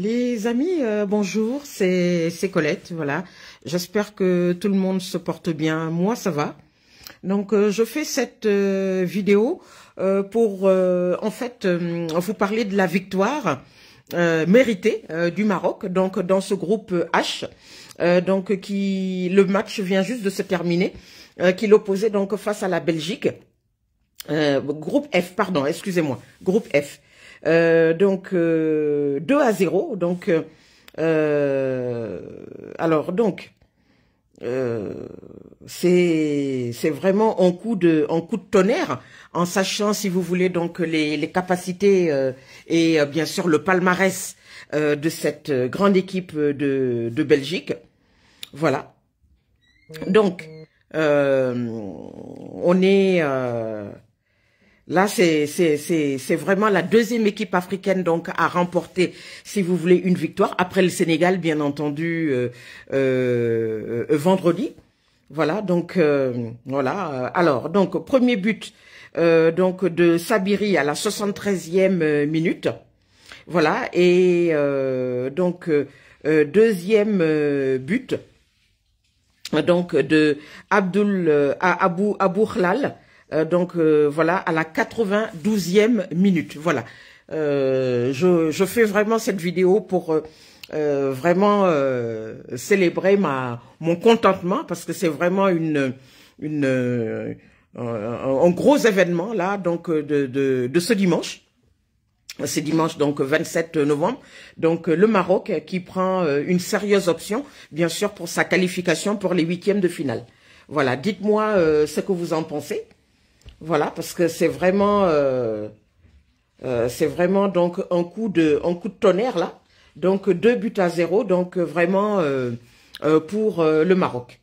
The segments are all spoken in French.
Les amis, euh, bonjour, c'est Colette, voilà. J'espère que tout le monde se porte bien, moi ça va. Donc euh, je fais cette euh, vidéo pour en fait vous parler de la victoire méritée du Maroc, donc dans ce groupe H, donc qui le match vient juste de se terminer, qui l'opposait donc face à la Belgique. groupe F, pardon, excusez-moi, groupe F. Euh, donc 2 euh, à 0. Donc euh, alors donc euh, c'est c'est vraiment en coup de en coup de tonnerre en sachant si vous voulez donc les, les capacités et bien sûr le palmarès de cette grande équipe de, de Belgique voilà donc on est Là, c'est vraiment la deuxième équipe africaine donc à remporter, si vous voulez, une victoire. Après le Sénégal, bien entendu, euh, euh, euh, vendredi. Voilà, donc voilà. Alors, donc premier but donc de Sabiri à la 73e minute. Voilà, et donc deuxième but donc de Abdul Abou Abou euh, donc euh, voilà, à la 92e minute. Voilà. Euh, je, je, fais vraiment cette vidéo pour euh, vraiment célébrer ma, mon contentement parce que c'est vraiment une, une, un gros événement là donc de, de, de ce dimanche. C'est dimanche, donc 27 novembre. Donc le Maroc qui prend une sérieuse option, bien sûr, pour sa qualification pour les huitièmes de finale. Voilà, dites-moi ce que vous en pensez. Voilà, parce que c'est vraiment, euh, euh, c'est vraiment donc un coup de, un coup de tonnerre là. Donc deux buts à zéro, donc euh, vraiment pour le Maroc.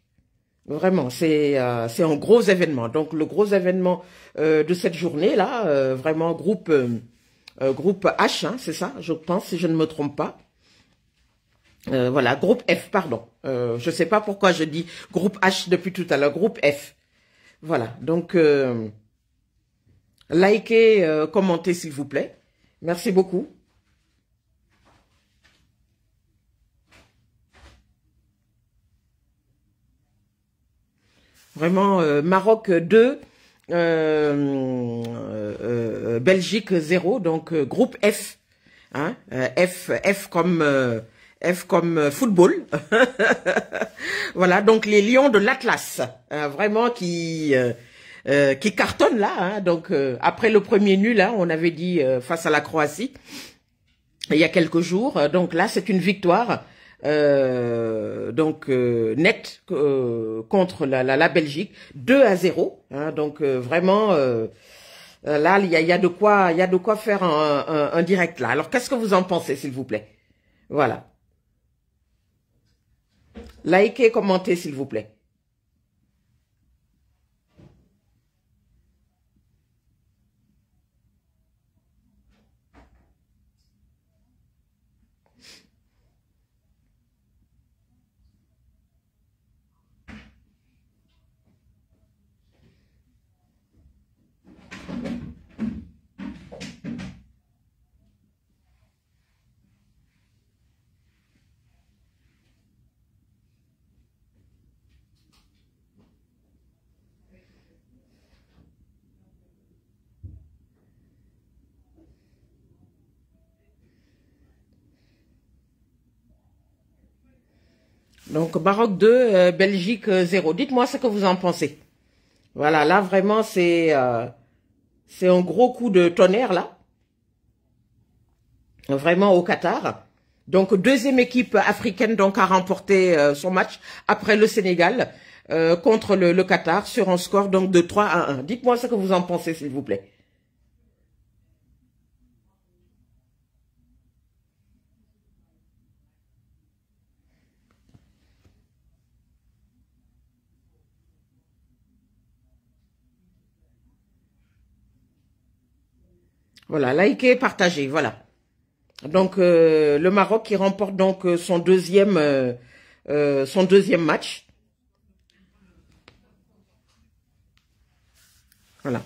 Vraiment, c'est c'est un gros événement. Donc le gros événement de cette journée là, vraiment groupe groupe H, hein, c'est ça, je pense si je ne me trompe pas. voilà, groupe F, pardon. je ne sais pas pourquoi je dis groupe H depuis tout à l'heure, groupe F. Voilà, donc... Likez, euh, commentez s'il vous plaît. Merci beaucoup. Vraiment, euh, Maroc 2, euh, Belgique 0, donc groupe F. Hein, F, F comme... F comme football. voilà, donc les lions de l'Atlas, hein, vraiment qui, euh, qui cartonne là. Hein. donc euh, après le premier nul, là, hein, on avait dit euh, face à la Croatie il y a quelques jours. Donc là, c'est une victoire donc nette contre la, la, Belgique, 2 à 0. Hein. donc vraiment. Là, il y a, de quoi, il y a de quoi faire un, un direct là. Alors, qu'est-ce que vous en pensez, s'il vous plaît Voilà. Likez, commentez, s'il vous plaît. Donc Maroc 2, euh, Belgique 0. Euh, Dites-moi ce que vous en pensez. Voilà, là vraiment c'est euh, c'est un gros coup de tonnerre là. Vraiment au Qatar. Donc deuxième équipe africaine donc à remporter son match après le Sénégal contre le, Qatar sur un score donc de 3 à 1. Dites-moi ce que vous en pensez s'il vous plaît. Voilà, likez, partagez, voilà. Donc, euh, le Maroc qui remporte donc euh, son deuxième, euh, son deuxième match. Voilà.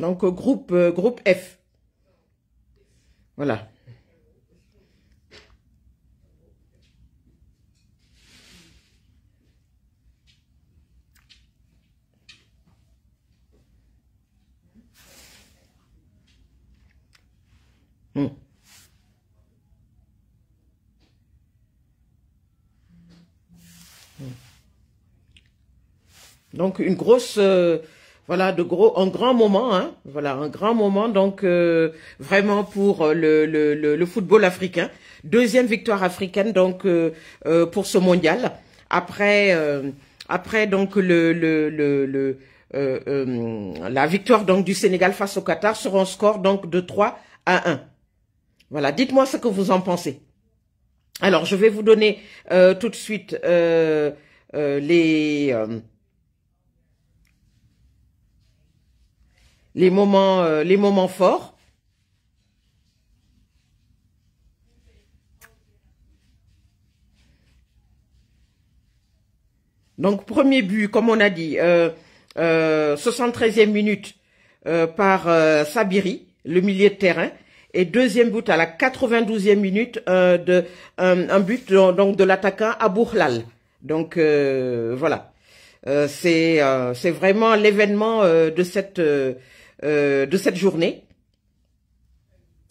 Donc, euh, groupe, euh, groupe F. Voilà. Hmm. Hmm. Donc une grosse euh, voilà, de gros, un grand moment, hein. voilà, un grand moment, donc euh, vraiment pour euh, le, le, le, football africain. Deuxième victoire africaine, donc, euh, pour ce mondial. Après, après donc, le, le, la victoire donc du Sénégal face au Qatar sur un score donc de 3 à 1. Voilà, dites-moi ce que vous en pensez. Alors, je vais vous donner tout de suite les... les moments, euh, les moments forts. Donc, premier but, comme on a dit, euh, euh, 73e minute euh, par euh, Sabiri, le milieu de terrain. Et deuxième but à la 92e minute, de, un but donc de l'attaquant Abourlal. Donc, voilà. c'est vraiment l'événement de cette euh, de cette journée.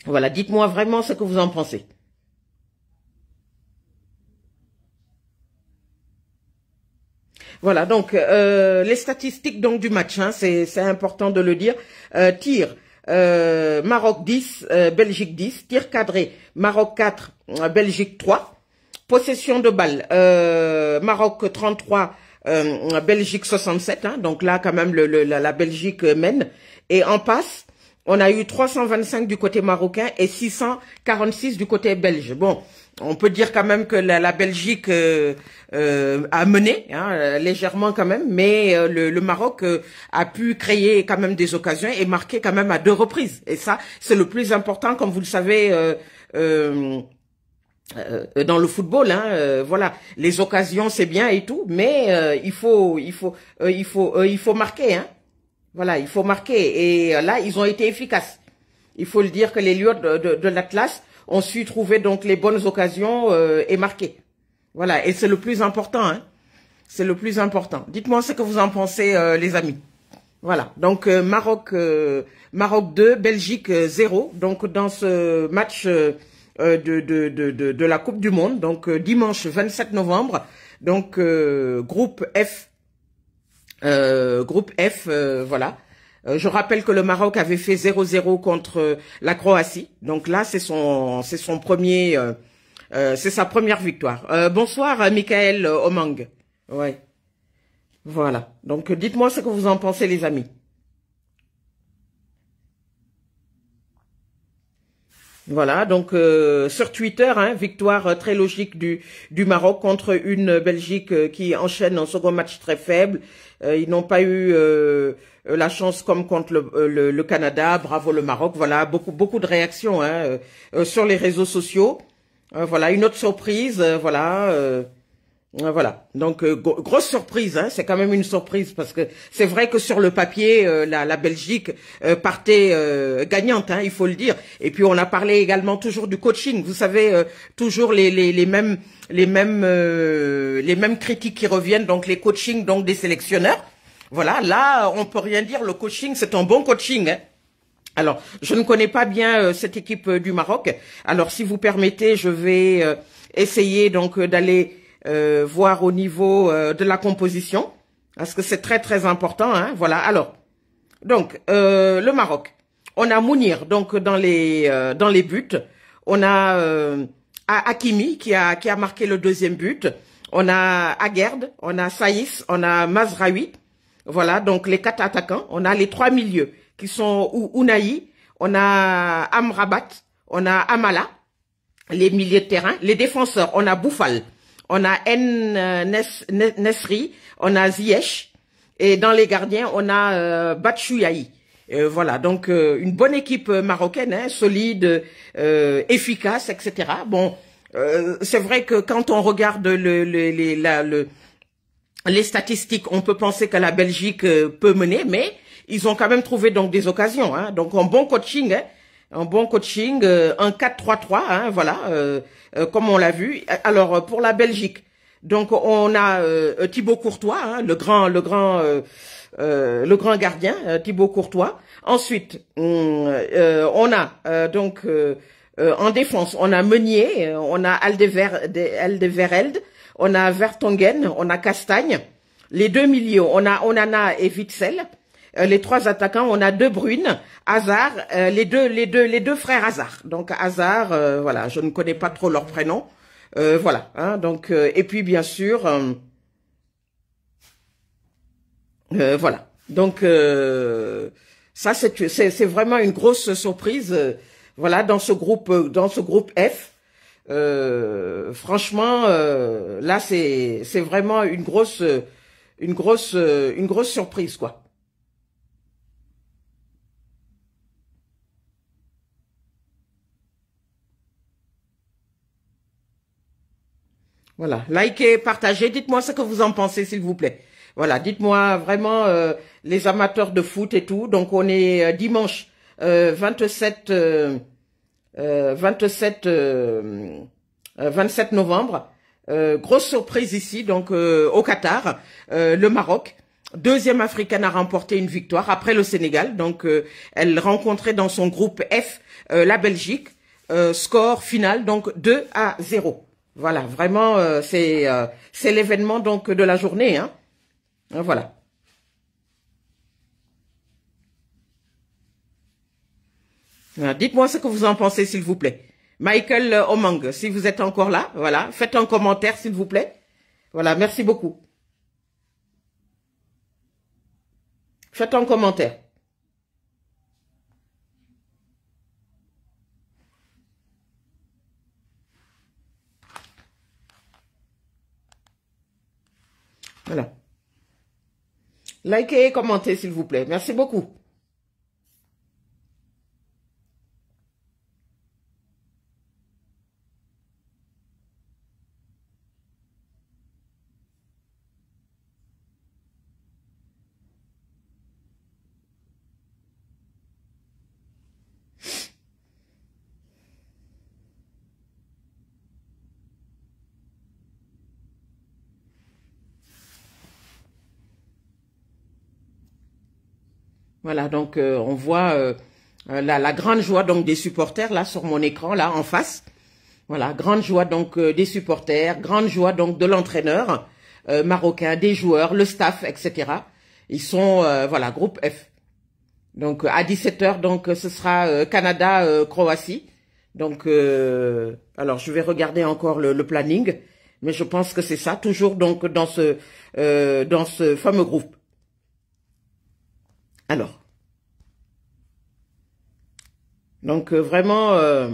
Voilà, dites-moi vraiment ce que vous en pensez. Voilà, donc euh, les statistiques donc du match, hein, c'est important de le dire. Euh, tir, euh, Maroc 10, Belgique 10. Tir cadré, Maroc 4, Belgique 3. Possession de balle, Maroc 33, euh, Belgique 67. Hein, donc là, quand même, le, la, Belgique euh, mène. Et en passe, on a eu 325 du côté marocain et 646 du côté belge. Bon, on peut dire quand même que la, Belgique euh, euh, a mené hein, légèrement quand même, mais euh, le, le, Maroc a pu créer quand même des occasions et marquer quand même à deux reprises. Et ça, c'est le plus important, comme vous le savez. Euh, dans le football, hein, euh, voilà, les occasions c'est bien et tout, mais euh, il faut, il faut, il faut, il faut marquer, hein. Voilà, il faut marquer. Et là, ils ont été efficaces. Il faut le dire que les lieux de, de, de l'Atlas ont su trouver donc les bonnes occasions et marquer. Voilà, et c'est le plus important. Hein. C'est le plus important. Dites-moi ce que vous en pensez, les amis. Voilà, donc Maroc, Maroc 2, Belgique 0. Donc dans ce match. Euh, de, de, de, de, la Coupe du Monde, donc euh, dimanche 27 novembre, donc euh, groupe F, groupe F, voilà. je rappelle que le Maroc avait fait 0-0 contre la Croatie, donc là c'est son, c'est son premier, c'est sa première victoire. bonsoir Michael Omang, ouais, voilà. Donc dites-moi ce que vous en pensez les amis. Voilà, donc euh, sur Twitter, hein, victoire euh, très logique du, Maroc contre une Belgique euh, qui enchaîne un second match très faible. ils n'ont pas eu la chance comme contre le, Canada. Bravo le Maroc. Voilà, beaucoup, beaucoup de réactions hein, sur les réseaux sociaux. voilà, une autre surprise. voilà. Ah, voilà. Donc euh, grosse surprise, hein. c'est quand même une surprise parce que c'est vrai que sur le papier, euh, la, la, Belgique euh, partait gagnante, hein, il faut le dire. Et puis on a parlé également toujours du coaching. Vous savez toujours les, les, les, mêmes les mêmes les mêmes critiques qui reviennent, donc les coachings donc des sélectionneurs. Voilà. Là, on peut rien dire. Le coaching, c'est un bon coaching. Hein. Alors, je ne connais pas bien cette équipe du Maroc. Alors, si vous permettez, je vais essayer donc d'aller euh, voir au niveau euh, de la composition, parce que c'est très très important. Hein, voilà, alors, donc, euh, le Maroc. On a Mounir, donc dans les euh, dans les buts. On a Akimi qui a, qui a marqué le deuxième but. On a Aguerd, on a Saïs, on a Mazraoui. Voilà, donc les quatre attaquants. On a les trois milieux qui sont Ounaï, on a Amrabat, on a Amala, les milieux de terrain. Les défenseurs, on a Boufal on a N euh, Nesri, on a Ziyech. Et dans les gardiens, on a euh, euh voilà, donc euh, une bonne équipe marocaine, hein, solide, efficace, etc. Bon, c'est vrai que quand on regarde le, le, les, le, les statistiques, on peut penser que la Belgique peut mener, mais ils ont quand même trouvé donc des occasions. Hein. Donc un bon coaching, hein, un bon coaching, euh, un 4-3-3, hein, voilà, euh, euh, comme on l'a vu. Alors pour la Belgique, donc on a Thibaut Courtois, hein, le grand, le grand, le grand gardien, Thibaut Courtois. Ensuite, mm, on a donc en défense, on a Meunier, on a Aldever, Aldevereld, on a Vertongen, on a Castagne. Les deux milieux, on a Onana et Witzel. Euh, les trois attaquants, on a deux brunes, Hazard, euh, les deux les deux les deux frères Hazard. Donc Hazard, euh, voilà, je ne connais pas trop leur prénom. voilà, hein, donc et puis bien sûr voilà. Donc ça c'est c'est vraiment une grosse surprise voilà dans ce groupe dans ce groupe F franchement là c'est c'est vraiment une grosse une grosse une grosse surprise quoi Voilà, likez, partagez, dites-moi ce que vous en pensez, s'il vous plaît. Voilà, dites-moi vraiment euh, les amateurs de foot et tout. Donc, on est euh, dimanche euh, 27, 27 euh, novembre. grosse surprise ici, donc au Qatar, le Maroc. Deuxième africaine à remporter une victoire après le Sénégal. Donc, elle rencontrait dans son groupe F la Belgique. score final, donc 2 à 0. Voilà, vraiment, euh, euh, c'est l'événement donc de la journée. Hein. hein voilà. Hein, dites-moi ce que vous en pensez, s'il vous plaît. Michael euh, Omang, si vous êtes encore là, voilà, faites un commentaire, s'il vous plaît. Voilà, merci beaucoup. Faites un commentaire. Voilà. Likez et commentez, s'il vous plaît. Merci beaucoup. Voilà, donc euh, on voit euh, euh, la, la, grande joie donc des supporters là sur mon écran là en face. Voilà, grande joie donc des supporters, grande joie donc de l'entraîneur marocain, des joueurs, le staff, etc. Ils sont voilà groupe F. Donc à 17 h donc ce sera Canada Croatie. Donc alors je vais regarder encore le, le planning, mais je pense que c'est ça toujours donc dans ce dans ce fameux groupe. Alors. Donc, euh, vraiment... Euh,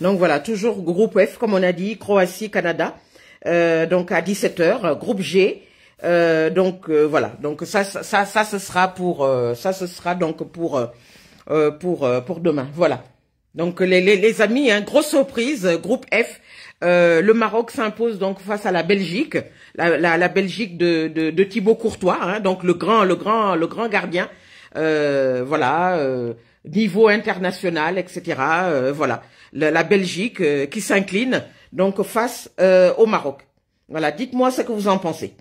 Donc voilà, toujours groupe F, comme on a dit, Croatie, Canada. Euh, donc à 17h, groupe G. Euh, donc euh, voilà, donc ça, ça, ça, ça, ce sera pour, ça, ce sera donc pour, pour, pour demain. Voilà. Donc les, les, amis, hein, grosse surprise, groupe F. le Maroc s'impose donc face à la Belgique, la, la, Belgique de, de, de Thibaut Courtois, hein, donc le grand, le grand, le grand gardien. voilà niveau international, etc. Euh, voilà, la, Belgique euh, qui s'incline donc face euh, au Maroc. Voilà, dites-moi ce que vous en pensez.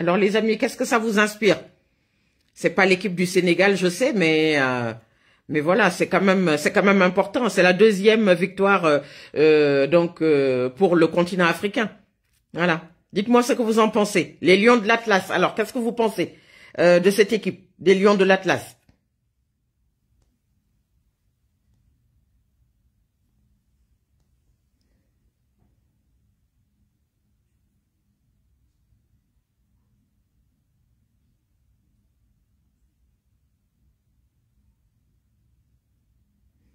Alors les amis, qu'est-ce que ça vous inspire C'est pas l'équipe du Sénégal, je sais, mais euh, mais voilà, c'est quand même c'est quand même important. C'est la deuxième victoire euh, euh, donc pour le continent africain. Voilà. Dites-moi ce que vous en pensez. Les Lions de l'Atlas. Alors qu'est-ce que vous pensez de cette équipe des Lions de l'Atlas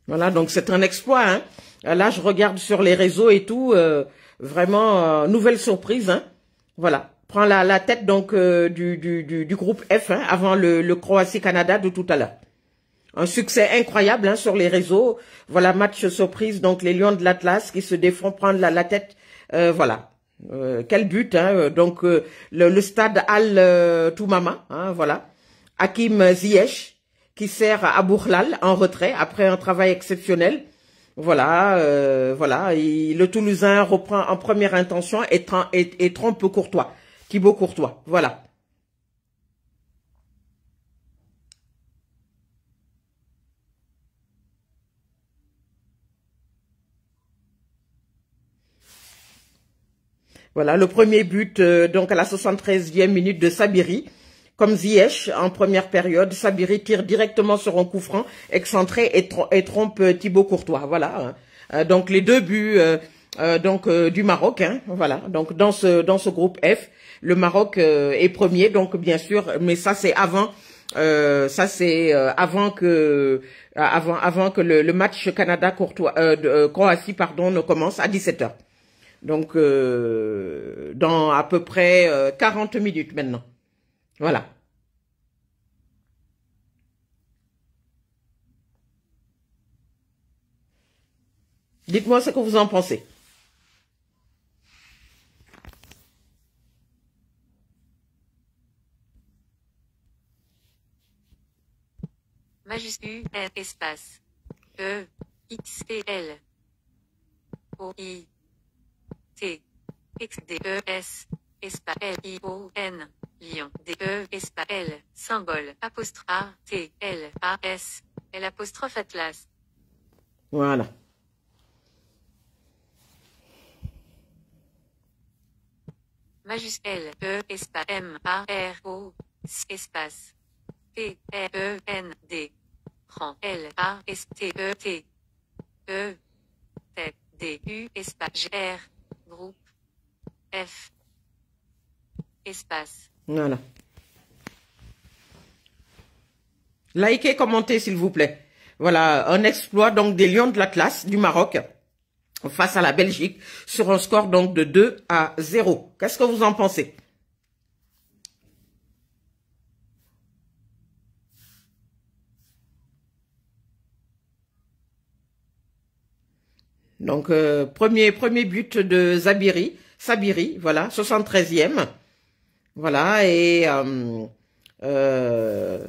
Voilà, donc c'est un exploit. Hein. Là, je regarde sur les réseaux et tout. Euh, vraiment, euh, nouvelle surprise. Hein. Voilà, prend la, tête donc euh, du, du, du, groupe F hein, avant le, le Croatie-Canada de tout à l'heure. Un succès incroyable hein, sur les réseaux. Voilà, match surprise, donc les Lions de l'Atlas qui se défont prendre la, la tête. voilà. quel but, hein, donc le, stade Al Toumama, hein, voilà. Hakim Ziyech, qui sert à Bourlal en retrait après un travail exceptionnel. Voilà, euh, voilà. le Toulousain reprend en première intention et, trompe Courtois, Thibaut Courtois. Voilà. Voilà, le premier but euh, donc à la 73e minute de Sabiri comme Ziyech en première période. Sabiri tire directement sur un coup franc, excentré et, trompe euh, Thibaut Courtois. Voilà. Hein. Euh, donc les deux buts euh, donc du Maroc. Hein. voilà. Donc dans ce dans ce groupe F, le Maroc est premier. Donc bien sûr, mais ça c'est avant. ça c'est avant que avant avant que le, match Canada Courtois Croatie pardon ne commence à 17h. Donc dans à peu près 40 minutes maintenant. Voilà. Dites-moi ce que vous en pensez. Majuscule R espace E X T L O I T X D E S espace L I O N Lion, D, E, espace, L, symbole, apostrophe, A, T, L, A, S, L, apostrophe, Atlas. Voilà. Majuscule. L, E, espace, M, A, R, O, S, espace, T, R, E, N, D, Prend L, A, S, T, E, T, E, T, D, U, espace, G, R, groupe, F, espace, voilà. Likez, commentez, s'il vous plaît. Voilà, un exploit donc des Lions de l'Atlas du Maroc face à la Belgique sur un score donc de 2 à 0. Qu'est-ce que vous en pensez Donc, euh, premier, premier but de Zabiri, Sabiri, voilà, 73e. Voilà, et... Euh, euh,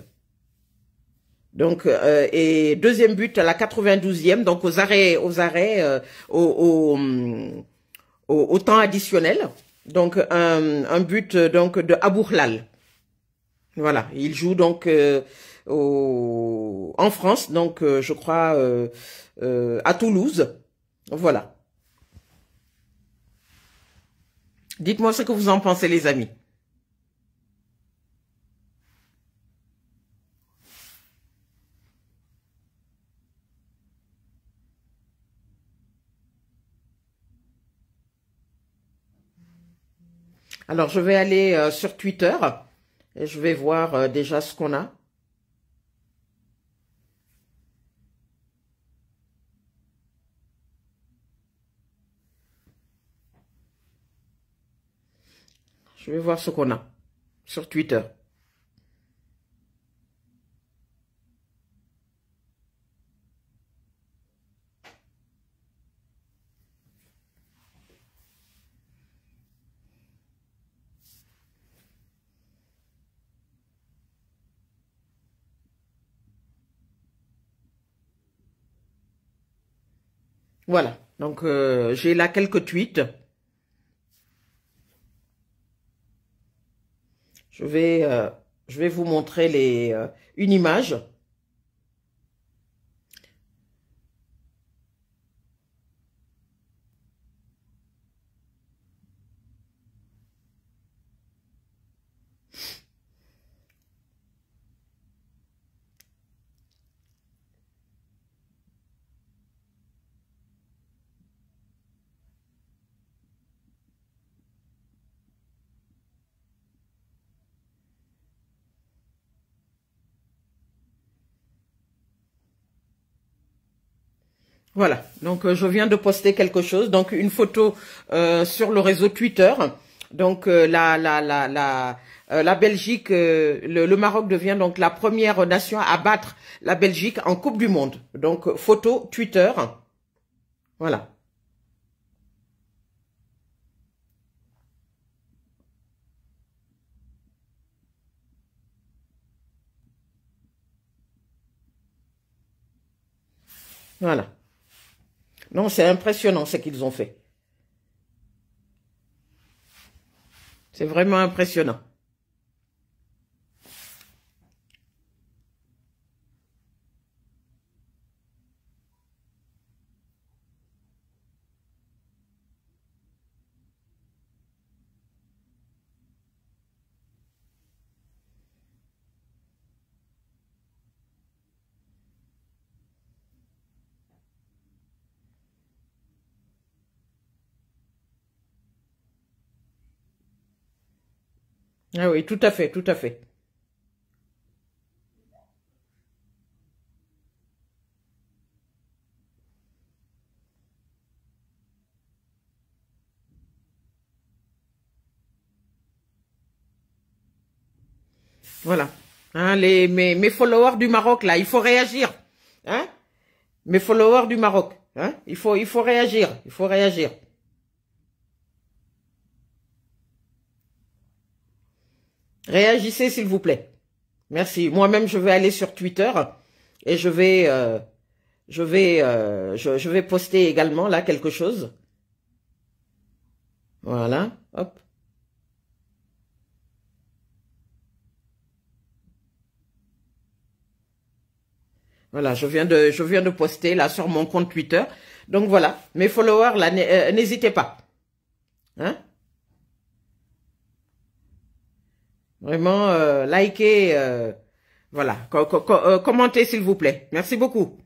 donc, euh, et deuxième but à la 92e, donc aux arrêts, aux arrêts, au, au, temps additionnel. Donc, un, un but donc de Abourlal. Voilà, il joue donc en France, donc je crois à Toulouse. Voilà. Dites-moi ce que vous en pensez, les amis. Alors, je vais aller euh, sur Twitter et je vais voir euh, déjà ce qu'on a. Je vais voir ce qu'on a sur Twitter. Voilà. Donc, euh, j'ai là quelques tweets. Je vais, euh, je vais vous montrer les, euh, une image. Voilà, donc je viens de poster quelque chose, donc une photo sur le réseau Twitter. Donc la, la, la, la, la Belgique, le, le, Maroc devient donc la première nation à battre la Belgique en Coupe du Monde. Donc photo Twitter, voilà. Voilà. Non, c'est impressionnant ce qu'ils ont fait. C'est vraiment impressionnant. Ah oui, tout à fait, tout à fait. Voilà. Hein, les, mes, followers du Maroc, là, il faut réagir. Hein? Mes followers du Maroc, hein? il, faut, il faut réagir. Il faut réagir. Réagissez, s'il vous plaît. Merci. Moi-même, je vais aller sur Twitter et je vais, euh, je, vais euh, je, je vais poster également là quelque chose. Voilà, hop. Voilà, je viens de, je viens de poster là sur mon compte Twitter. Donc voilà, mes followers là, euh, n'hésitez pas. Hein Vraiment, euh, likez, euh, voilà, co euh, commentez s'il vous plaît. Merci beaucoup.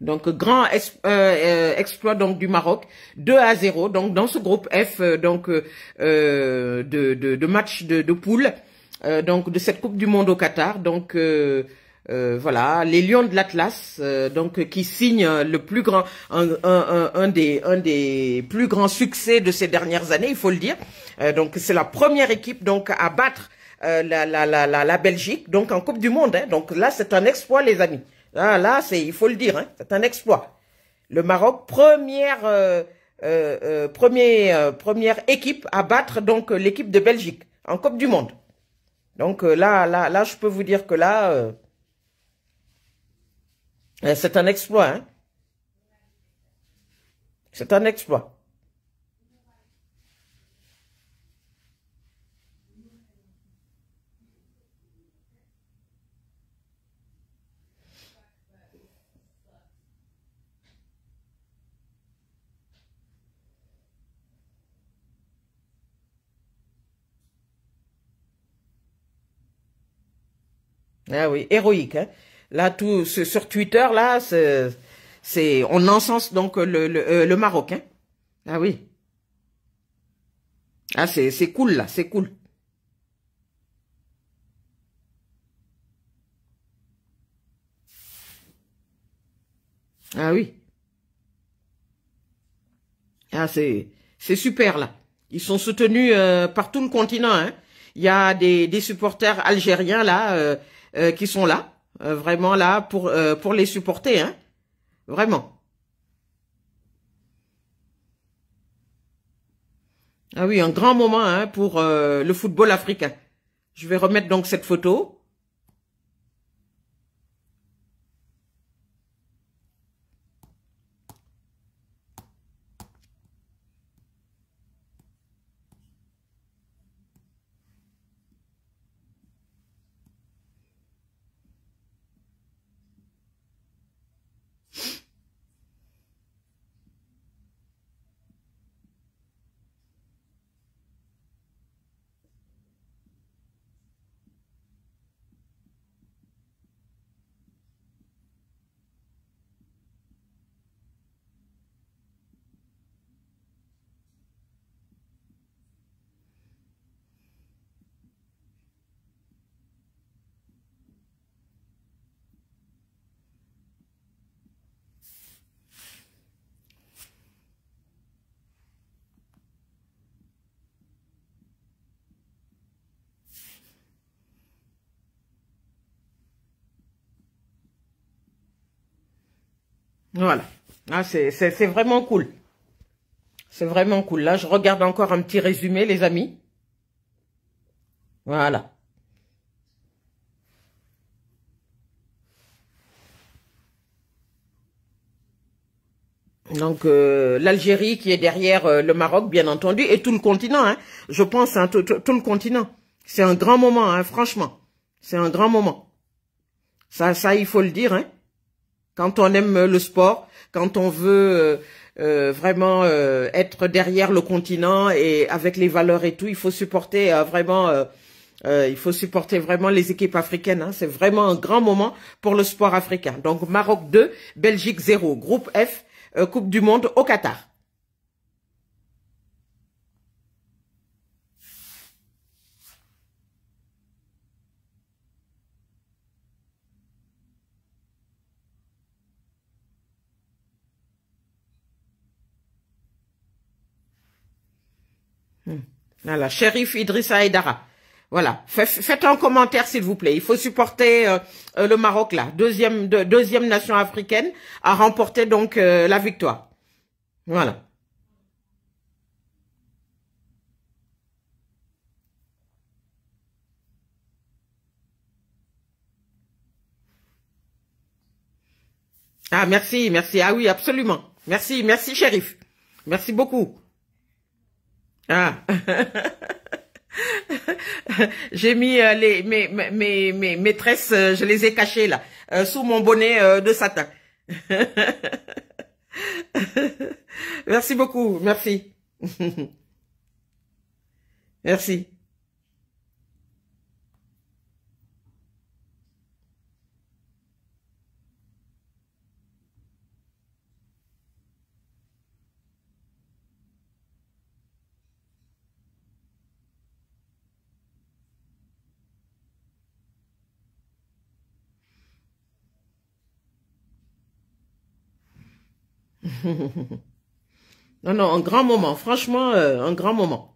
Donc, grand euh, exploit donc du Maroc, 2 à 0. Donc, dans ce groupe F, donc de, de, de match de, de poule, euh, donc de cette Coupe du Monde au Qatar. Donc euh, euh, voilà, les Lions de l'Atlas, donc qui signe le plus grand, un, des, un des plus grands succès de ces dernières années, il faut le dire. donc c'est la première équipe donc à battre la, la, la, la, Belgique, donc en Coupe du Monde. Hein. Donc là, c'est un exploit, les amis. Là, ah, là c'est, il faut le dire, hein, c'est un exploit. Le Maroc, première, premier, première équipe à battre donc l'équipe de Belgique en Coupe du Monde. Donc euh, là, là, là, je peux vous dire que là, euh, euh, c'est un exploit. Hein. C'est un exploit. Ah oui, héroïque. Hein. Là, tout sur Twitter, là, c'est on encense donc le, le, euh, Maroc. Hein. Ah oui. Ah, c'est cool, là, c'est cool. Ah oui. Ah, c'est super, là. Ils sont soutenus euh, par tout le continent. Hein. Il y a des, supporters algériens, là, euh, euh, qui sont là, euh, vraiment là pour, euh, pour les supporter, hein. Vraiment. Ah oui, un grand moment hein, pour le football africain. Je vais remettre donc cette photo. Voilà. Ah, c'est vraiment cool. C'est vraiment cool. Là, je regarde encore un petit résumé, les amis. Voilà. Donc, euh, l'Algérie qui est derrière euh, le Maroc, bien entendu, et tout le continent. Hein, je pense, hein, tout, tout, le continent. C'est un grand moment, hein, franchement. C'est un grand moment. Ça, ça, il faut le dire. Hein. Quand on aime euh, le sport, quand on veut euh, euh, vraiment être derrière le continent et avec les valeurs et tout, il faut supporter vraiment, il faut supporter vraiment les équipes africaines. Hein. C'est vraiment un grand moment pour le sport africain. Donc Maroc 2, Belgique 0, groupe F, Coupe du Monde au Qatar. Voilà, shérif Idrissa Aydara. Voilà, faites un commentaire s'il vous plaît. Il faut supporter euh, euh, le Maroc là, deuxième, deuxième nation africaine à remporter donc euh, la victoire. Voilà. Ah merci, merci. Ah oui, absolument. Merci, merci shérif. Merci beaucoup. Ah. J'ai mis euh, les, mes, mes, mes maîtresses, euh, je les ai cachées là, euh, sous mon bonnet de satin. merci beaucoup, merci. merci. non, non, un grand moment. Franchement, euh, un grand moment.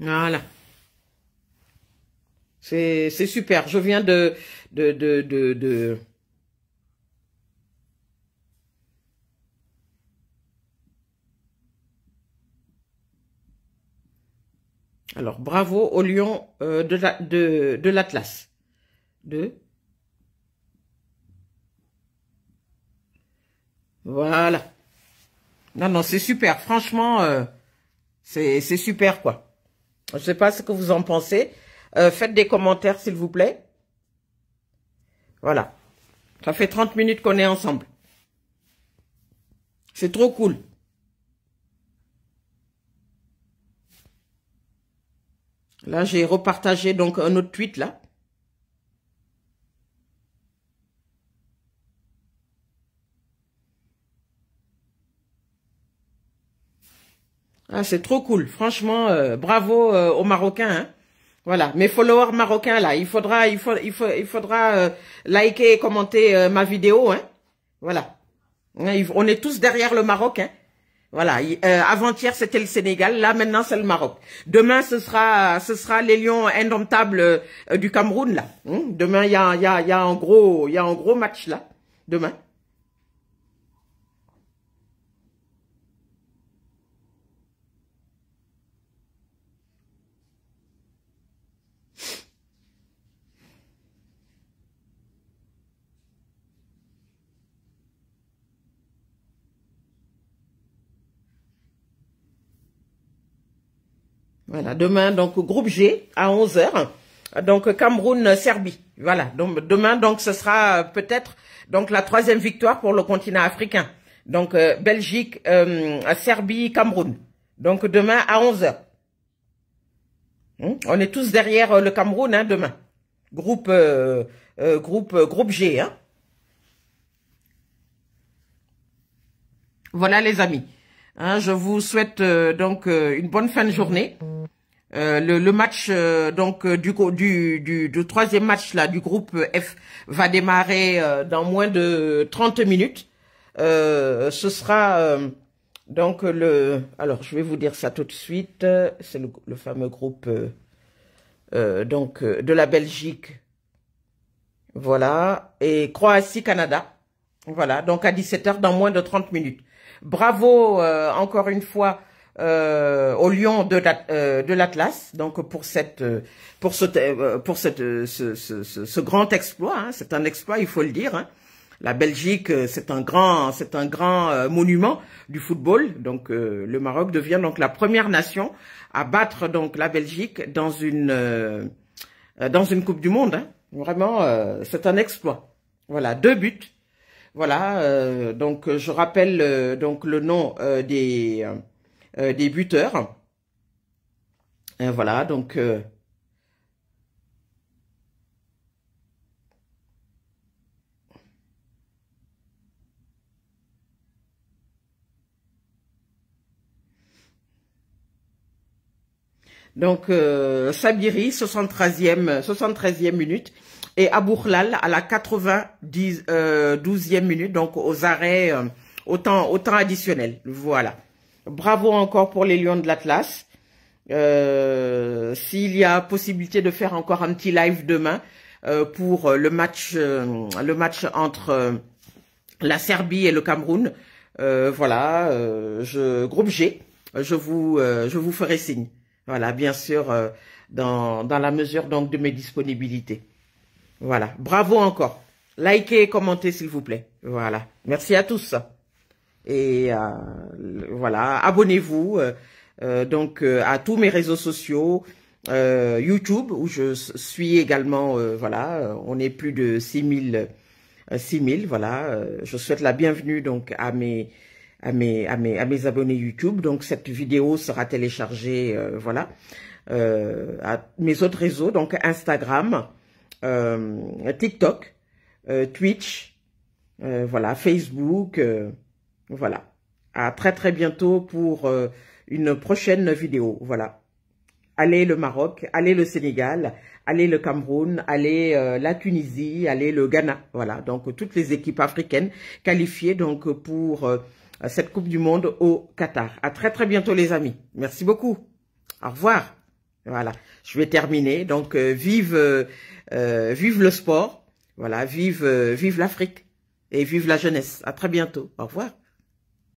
Voilà. C'est super. Je viens de, de, de, de, Alors, bravo au lion euh, de l'Atlas. de, l'Atlas. de Voilà. Non, non, c'est super. Franchement, euh, c'est super, quoi. Je ne sais pas ce que vous en pensez. Euh, faites des commentaires, s'il vous plaît. Voilà. Ça fait 30 minutes qu'on est ensemble. C'est trop cool. Là, j'ai repartagé donc un autre tweet là. Ah, c'est trop cool. Franchement, euh, bravo euh, aux Marocains. Hein. Voilà, mes followers marocains là, il faudra, il faut, il faut, il faudra euh, liker et commenter ma vidéo. Hein. Voilà, hein, on est tous derrière le Maroc. Hein. Voilà, avant-hier c'était le Sénégal, là maintenant c'est le Maroc. Demain ce sera, ce sera les lions indomptables du Cameroun là. Hein, demain il y a, y, a, y a un gros, il y a un gros match là. Demain. Voilà, demain, donc, groupe G à 11h. Donc, Cameroun-Serbie. Voilà, donc, demain, donc, ce sera euh, peut-être donc la troisième victoire pour le continent africain. Donc, euh, Belgique, euh, Serbie, Cameroun. Donc, demain à 11h. Hmm? On est tous derrière le Cameroun, hein, demain. Groupe, groupe, groupe G, hein. Voilà, les amis. Hein, je vous souhaite euh, donc euh, une bonne fin de journée. Euh, le, match donc du, du, du, troisième match là du groupe F va démarrer dans moins de 30 minutes. ce sera donc le alors je vais vous dire ça tout de suite. C'est le, fameux groupe donc de la Belgique. Voilà et Croatie Canada. Voilà donc à 17h dans moins de 30 minutes. Bravo euh, encore une fois euh, au lion euh, de l'Atlas, donc pour cette pour ce pour cette, ce, ce, grand exploit. Hein. c'est un exploit, il faut le dire. Hein. La Belgique, c'est un grand c'est un grand monument du football. Donc le Maroc devient donc la première nation à battre donc la Belgique dans une dans une Coupe du Monde. Hein. Vraiment, c'est un exploit. Voilà, deux buts voilà, euh, donc euh, je rappelle euh, donc le nom des, buteurs. voilà, donc... donc Sabiri, soixante e 73e minute et Aboukhlal à la 92e euh, minute, donc aux arrêts, euh, autant au, temps, additionnel. Voilà. Bravo encore pour les Lions de l'Atlas. Euh, s'il y a possibilité de faire encore un petit live demain pour le match, entre la Serbie et le Cameroun, voilà, je, groupe G, je vous, ferai signe. Voilà, bien sûr, dans, dans la mesure donc de mes disponibilités. Voilà. Bravo encore. Likez et commentez, s'il vous plaît. Voilà. Merci à tous. Et euh, voilà, abonnez-vous euh, euh, donc à tous mes réseaux sociaux, YouTube, où je suis également, voilà, on est plus de 6000, 6000, voilà. je souhaite la bienvenue donc à mes, à mes, à mes, à mes abonnés YouTube. Donc cette vidéo sera téléchargée, voilà, à mes autres réseaux, donc Instagram, euh, TikTok, euh, Twitch, euh, voilà, Facebook, voilà. À très très bientôt pour une prochaine vidéo, voilà. Allez le Maroc, allez le Sénégal, allez le Cameroun, allez la Tunisie, allez le Ghana. Voilà, donc toutes les équipes africaines qualifiées donc pour cette Coupe du Monde au Qatar. À très très bientôt les amis. Merci beaucoup. Au revoir. Voilà, je vais terminer. Donc, euh, vive, euh, euh, vive le sport. Voilà, vive, vive l'Afrique et vive la jeunesse. À très bientôt. Au revoir.